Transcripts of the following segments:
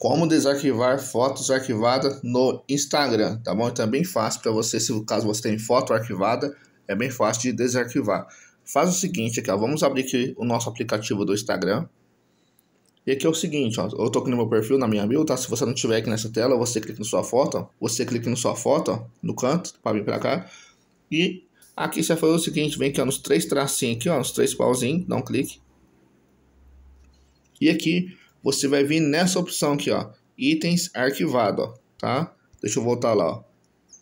como desarquivar fotos arquivadas no Instagram, tá bom? Então é bem fácil para você, se caso você tem foto arquivada, é bem fácil de desarquivar. Faz o seguinte aqui, ó, vamos abrir aqui o nosso aplicativo do Instagram. E aqui é o seguinte, ó, eu tô aqui no meu perfil, na minha mil, tá? Se você não tiver aqui nessa tela, você clica na sua foto, ó, você clica na sua foto, ó, no canto, para vir para cá. E aqui você faz o seguinte, vem aqui ó, nos três tracinhos aqui, ó, nos três pauzinhos, dá um clique. E aqui você vai vir nessa opção aqui, ó, itens arquivado, ó, tá? Deixa eu voltar lá, ó.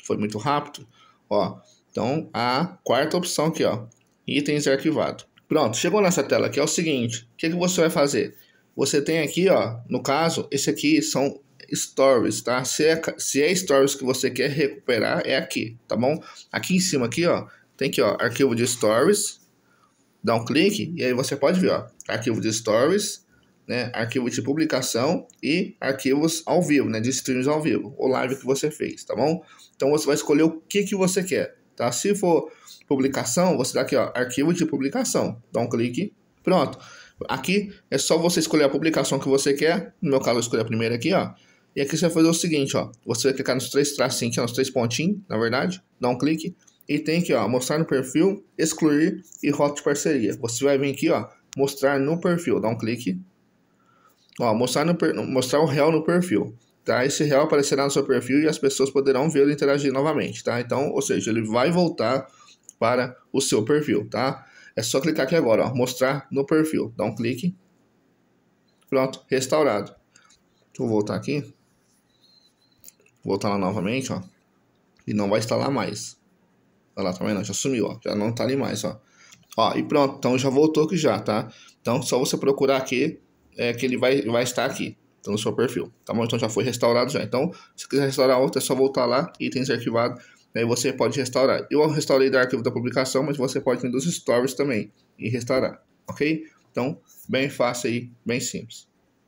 Foi muito rápido, ó. Então, a quarta opção aqui, ó, itens arquivado. Pronto, chegou nessa tela aqui, é o seguinte, o que, que você vai fazer? Você tem aqui, ó, no caso, esse aqui são stories, tá? Se é, se é stories que você quer recuperar, é aqui, tá bom? Aqui em cima aqui, ó, tem aqui, ó, arquivo de stories, dá um clique e aí você pode ver, ó, arquivo de stories, né, arquivo de publicação e arquivos ao vivo, né, de streams ao vivo, o live que você fez, tá bom? Então você vai escolher o que, que você quer, tá? Se for publicação, você dá aqui, ó, arquivo de publicação, dá um clique, pronto. Aqui é só você escolher a publicação que você quer, no meu caso eu escolhi a primeira aqui, ó. E aqui você vai fazer o seguinte, ó, você vai clicar nos três tracinhos, nos três pontinhos, na verdade, dá um clique, e tem aqui, ó, mostrar no perfil, excluir e rota de parceria. Você vai vir aqui, ó, mostrar no perfil, dá um clique, Ó, mostrar, no, mostrar o real no perfil. Tá? Esse real aparecerá no seu perfil e as pessoas poderão vê-lo interagir novamente. Tá? Então, ou seja, ele vai voltar para o seu perfil. Tá? É só clicar aqui agora, ó, mostrar no perfil. Dá um clique. Pronto, restaurado. Vou voltar aqui. Voltar lá novamente, ó. E não vai instalar mais. Olha lá, tá vendo? Já sumiu, ó. Já não tá ali mais, ó. Ó, e pronto. Então já voltou que já, tá? Então só você procurar aqui é, que ele vai, vai estar aqui então, no seu perfil, tá bom? Então já foi restaurado já. Então, se quiser restaurar outro, é só voltar lá, itens arquivados, aí né? você pode restaurar. Eu restaurei do arquivo da publicação, mas você pode ir dos stories também e restaurar, ok? Então, bem fácil aí, bem simples.